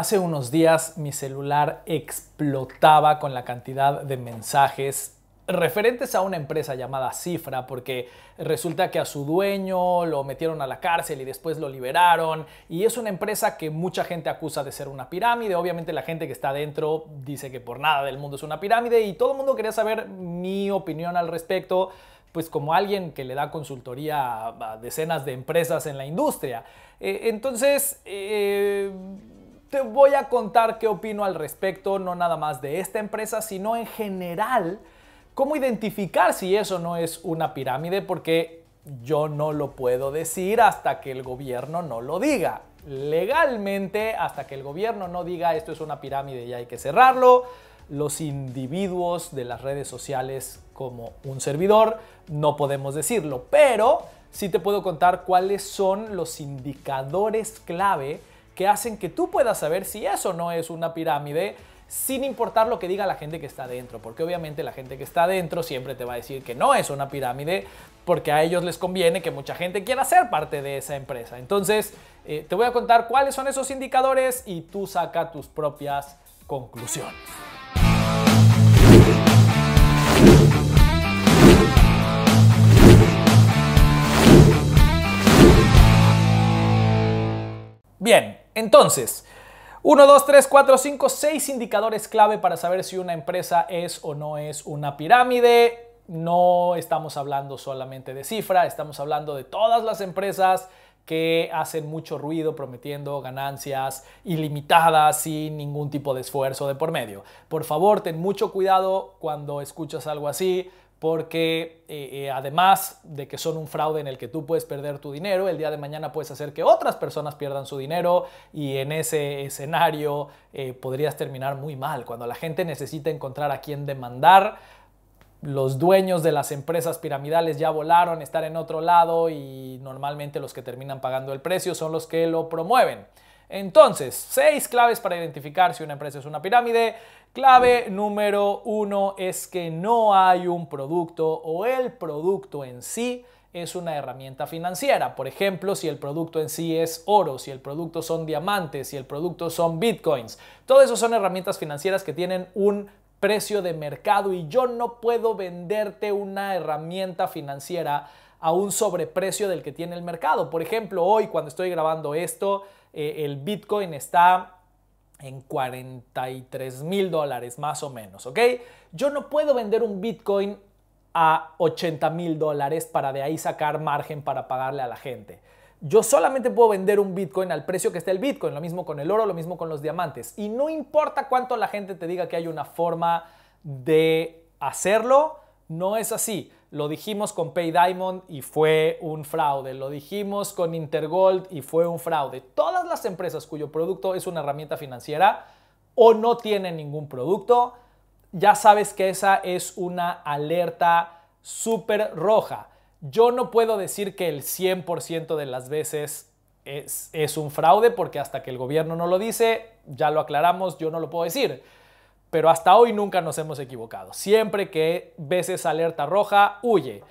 Hace unos días mi celular explotaba con la cantidad de mensajes referentes a una empresa llamada Cifra, porque resulta que a su dueño lo metieron a la cárcel y después lo liberaron, y es una empresa que mucha gente acusa de ser una pirámide, obviamente la gente que está dentro dice que por nada del mundo es una pirámide, y todo el mundo quería saber mi opinión al respecto, pues como alguien que le da consultoría a decenas de empresas en la industria. Eh, entonces, eh, te voy a contar qué opino al respecto, no nada más de esta empresa, sino en general, cómo identificar si eso no es una pirámide, porque yo no lo puedo decir hasta que el gobierno no lo diga. Legalmente, hasta que el gobierno no diga esto es una pirámide y hay que cerrarlo, los individuos de las redes sociales como un servidor no podemos decirlo, pero sí te puedo contar cuáles son los indicadores clave que hacen que tú puedas saber si eso no es una pirámide sin importar lo que diga la gente que está dentro, porque obviamente la gente que está dentro siempre te va a decir que no es una pirámide, porque a ellos les conviene que mucha gente quiera ser parte de esa empresa. Entonces, eh, te voy a contar cuáles son esos indicadores y tú saca tus propias conclusiones. Bien, entonces, 1, 2, 3, 4, 5, 6 indicadores clave para saber si una empresa es o no es una pirámide. No estamos hablando solamente de cifra, estamos hablando de todas las empresas que hacen mucho ruido prometiendo ganancias ilimitadas sin ningún tipo de esfuerzo de por medio. Por favor, ten mucho cuidado cuando escuchas algo así porque eh, eh, además de que son un fraude en el que tú puedes perder tu dinero, el día de mañana puedes hacer que otras personas pierdan su dinero y en ese escenario eh, podrías terminar muy mal. Cuando la gente necesita encontrar a quién demandar, los dueños de las empresas piramidales ya volaron, están en otro lado y normalmente los que terminan pagando el precio son los que lo promueven. Entonces, seis claves para identificar si una empresa es una pirámide. Clave número uno es que no hay un producto o el producto en sí es una herramienta financiera. Por ejemplo, si el producto en sí es oro, si el producto son diamantes, si el producto son bitcoins. Todo eso son herramientas financieras que tienen un precio de mercado y yo no puedo venderte una herramienta financiera a un sobreprecio del que tiene el mercado. Por ejemplo, hoy cuando estoy grabando esto, eh, el Bitcoin está en 43 mil dólares más o menos, ¿ok? Yo no puedo vender un Bitcoin a 80 mil dólares para de ahí sacar margen para pagarle a la gente. Yo solamente puedo vender un Bitcoin al precio que está el Bitcoin, lo mismo con el oro, lo mismo con los diamantes. Y no importa cuánto la gente te diga que hay una forma de hacerlo, no es así. Lo dijimos con Pay Diamond y fue un fraude. Lo dijimos con Intergold y fue un fraude. Todas las empresas cuyo producto es una herramienta financiera o no tienen ningún producto, ya sabes que esa es una alerta súper roja. Yo no puedo decir que el 100% de las veces es, es, un fraude porque hasta que el gobierno no lo dice, ya lo aclaramos, yo no lo puedo decir. Pero hasta hoy nunca nos hemos equivocado. Siempre que ves esa alerta roja, huye.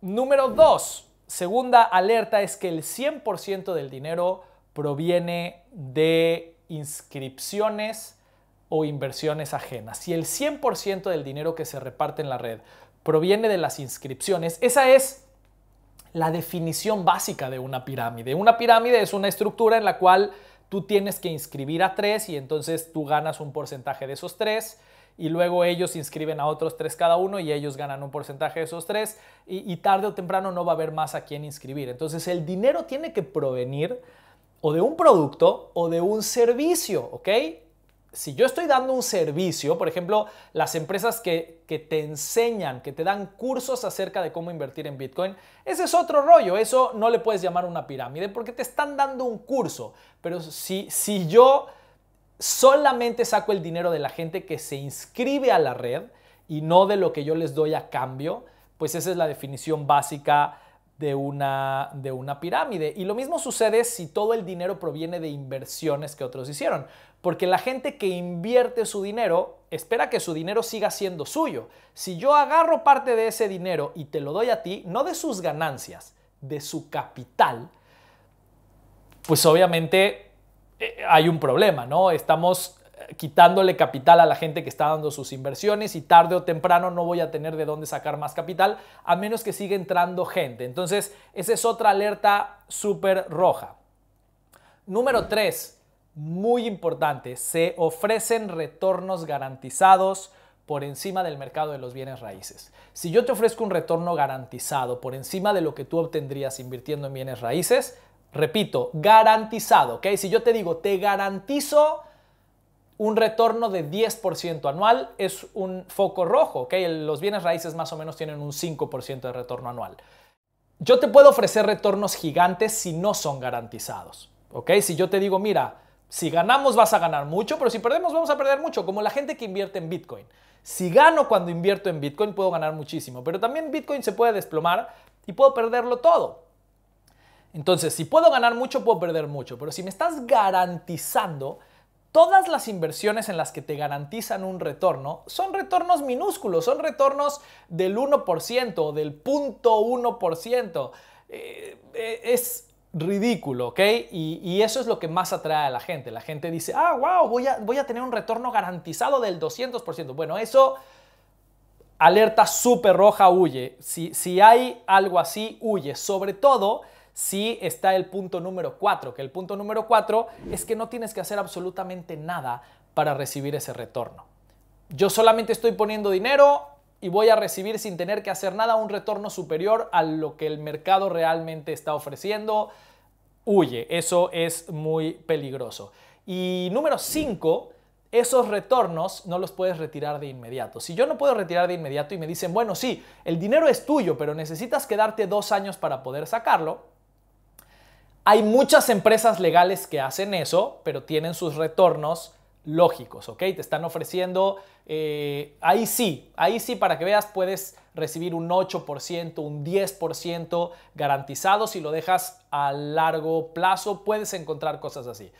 Número dos, Segunda alerta es que el 100% del dinero proviene de inscripciones o inversiones ajenas. Si el 100% del dinero que se reparte en la red proviene de las inscripciones, esa es la definición básica de una pirámide. Una pirámide es una estructura en la cual tú tienes que inscribir a tres y entonces tú ganas un porcentaje de esos tres y luego ellos inscriben a otros tres cada uno y ellos ganan un porcentaje de esos tres y, tarde o temprano no va a haber más a quien inscribir. Entonces el dinero tiene que provenir o de un producto o de un servicio, ¿ok? si yo estoy dando un servicio, por ejemplo, las empresas que, te enseñan, que te dan cursos acerca de cómo invertir en Bitcoin, ese es otro rollo, eso no le puedes llamar una pirámide porque te están dando un curso. Pero si, yo solamente saco el dinero de la gente que se inscribe a la red y no de lo que yo les doy a cambio, pues esa es la definición básica de una pirámide. Y lo mismo sucede si todo el dinero proviene de inversiones que otros hicieron. Porque la gente que invierte su dinero espera que su dinero siga siendo suyo. Si yo agarro parte de ese dinero y te lo doy a ti, no de sus ganancias, de su capital, pues obviamente eh, hay un problema, ¿no? Estamos eh, quitándole capital a la gente que está dando sus inversiones y tarde o temprano no voy a tener de dónde sacar más capital a menos que siga entrando gente. Entonces, esa es otra alerta súper roja. Número 3, muy importante, se ofrecen retornos garantizados por encima del mercado de los bienes raíces. Si yo te ofrezco un retorno garantizado por encima de lo que tú obtendrías invirtiendo en bienes raíces, repito, garantizado, ¿ok? Si yo te digo, te garantizo un retorno de 10% anual, es un foco rojo, ¿ok? Los bienes raíces más o menos tienen un 5% de retorno anual. Yo te puedo ofrecer retornos gigantes si no son garantizados, ¿ok? Si yo te digo, mira, si ganamos vas a ganar mucho, pero si perdemos vamos a perder mucho, como la gente que invierte en Bitcoin. Si gano cuando invierto en Bitcoin puedo ganar muchísimo, pero también Bitcoin se puede desplomar y puedo perderlo todo. Entonces, si puedo ganar mucho, puedo perder mucho, pero si me estás garantizando, todas las inversiones en las que te garantizan un retorno son retornos minúsculos, son retornos del 1% o del 0.1%. por eh, eh, es ridículo, ¿ok? Y, eso es lo que más atrae a la gente. La gente dice, ah, wow, voy a, tener un retorno garantizado del 200%. Bueno, eso alerta súper roja, huye. Si, si hay algo así, huye. Sobre todo si está el punto número 4, que el punto número 4 es que no tienes que hacer absolutamente nada para recibir ese retorno. Yo solamente estoy poniendo dinero, y voy a recibir sin tener que hacer nada un retorno superior a lo que el mercado realmente está ofreciendo, huye. Eso es muy peligroso. Y número 5, esos retornos no los puedes retirar de inmediato. Si yo no puedo retirar de inmediato y me dicen, bueno, sí, el dinero es tuyo, pero necesitas quedarte dos años para poder sacarlo, hay muchas empresas legales que hacen eso, pero tienen sus retornos lógicos, ¿ok? Te están ofreciendo, eh, ahí sí, ahí sí para que veas puedes recibir un 8%, un 10% garantizado si lo dejas a largo plazo, puedes encontrar cosas así.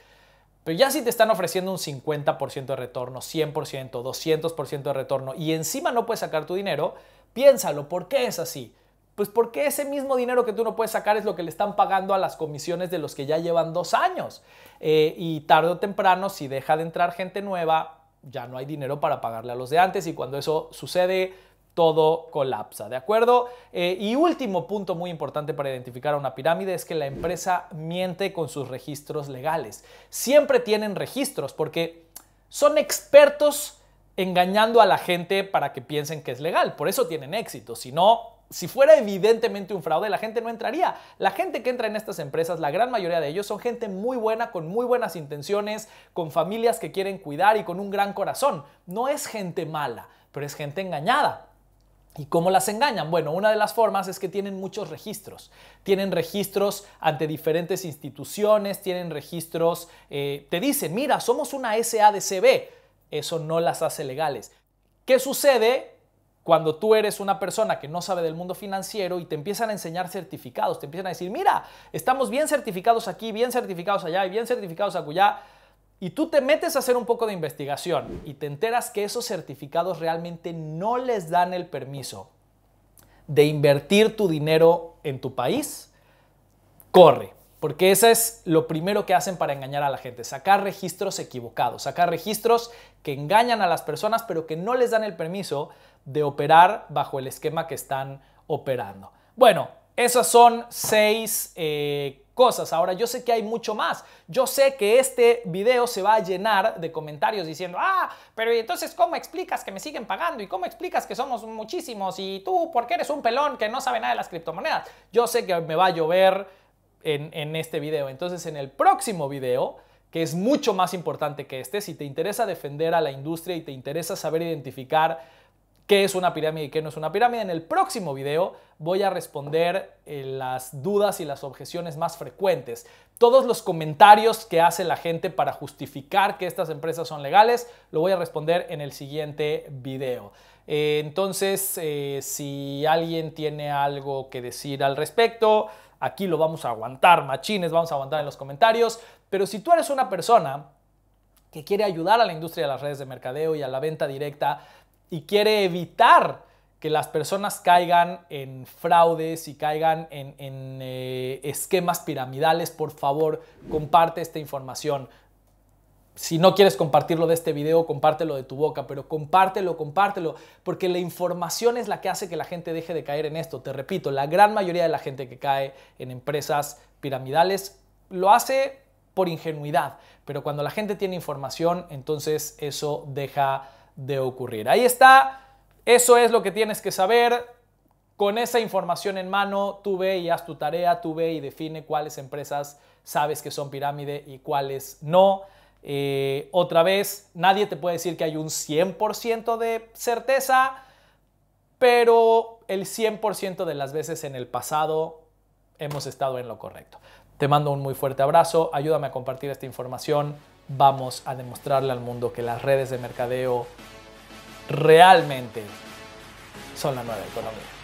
Pero ya si te están ofreciendo un 50% de retorno, 100%, 200% de retorno y encima no puedes sacar tu dinero, piénsalo, ¿por qué es así? Pues porque ese mismo dinero que tú no puedes sacar es lo que le están pagando a las comisiones de los que ya llevan dos años. Eh, y tarde o temprano, si deja de entrar gente nueva, ya no hay dinero para pagarle a los de antes y cuando eso sucede, todo colapsa, ¿de acuerdo? Eh, y último punto muy importante para identificar a una pirámide es que la empresa miente con sus registros legales. Siempre tienen registros porque son expertos engañando a la gente para que piensen que es legal. Por eso tienen éxito. Si no, si fuera evidentemente un fraude, la gente no entraría. La gente que entra en estas empresas, la gran mayoría de ellos, son gente muy buena, con muy buenas intenciones, con familias que quieren cuidar y con un gran corazón. No es gente mala, pero es gente engañada. ¿Y cómo las engañan? Bueno, una de las formas es que tienen muchos registros. Tienen registros ante diferentes instituciones, tienen registros, eh, te dicen, mira, somos una SADCB. Eso no las hace legales. ¿Qué sucede cuando tú eres una persona que no sabe del mundo financiero y te empiezan a enseñar certificados, te empiezan a decir, mira, estamos bien certificados aquí, bien certificados allá y bien certificados acullá, y tú te metes a hacer un poco de investigación y te enteras que esos certificados realmente no les dan el permiso de invertir tu dinero en tu país, corre. Porque eso es lo primero que hacen para engañar a la gente, sacar registros equivocados, sacar registros que engañan a las personas pero que no les dan el permiso de operar bajo el esquema que están operando. Bueno, esas son seis eh, cosas. Ahora, yo sé que hay mucho más. Yo sé que este video se va a llenar de comentarios diciendo, ah, pero entonces cómo explicas que me siguen pagando? ¿Y cómo explicas que somos muchísimos? ¿Y tú por qué eres un pelón que no sabe nada de las criptomonedas? Yo sé que me va a llover en, en este video. Entonces, en el próximo video que es mucho más importante que este, si te interesa defender a la industria y te interesa saber identificar qué es una pirámide y qué no es una pirámide. En el próximo video voy a responder eh, las dudas y las objeciones más frecuentes. Todos los comentarios que hace la gente para justificar que estas empresas son legales, lo voy a responder en el siguiente video. Eh, entonces, eh, si alguien tiene algo que decir al respecto, aquí lo vamos a aguantar, machines, vamos a aguantar en los comentarios. Pero si tú eres una persona que quiere ayudar a la industria de las redes de mercadeo y a la venta directa, y quiere evitar que las personas caigan en fraudes y caigan en, eh, esquemas piramidales, por favor, comparte esta información. Si no quieres compartirlo de este video, compártelo de tu boca, pero compártelo, compártelo, porque la información es la que hace que la gente deje de caer en esto. Te repito, la gran mayoría de la gente que cae en empresas piramidales lo hace por ingenuidad, pero cuando la gente tiene información, entonces eso deja de ocurrir. Ahí está, eso es lo que tienes que saber. Con esa información en mano, tú ve y haz tu tarea, tú ve y define cuáles empresas sabes que son pirámide y cuáles no. Eh, otra vez, nadie te puede decir que hay un 100% de certeza, pero el 100% de las veces en el pasado hemos estado en lo correcto. Te mando un muy fuerte abrazo, ayúdame a compartir esta información vamos a demostrarle al mundo que las redes de mercadeo realmente son la nueva economía.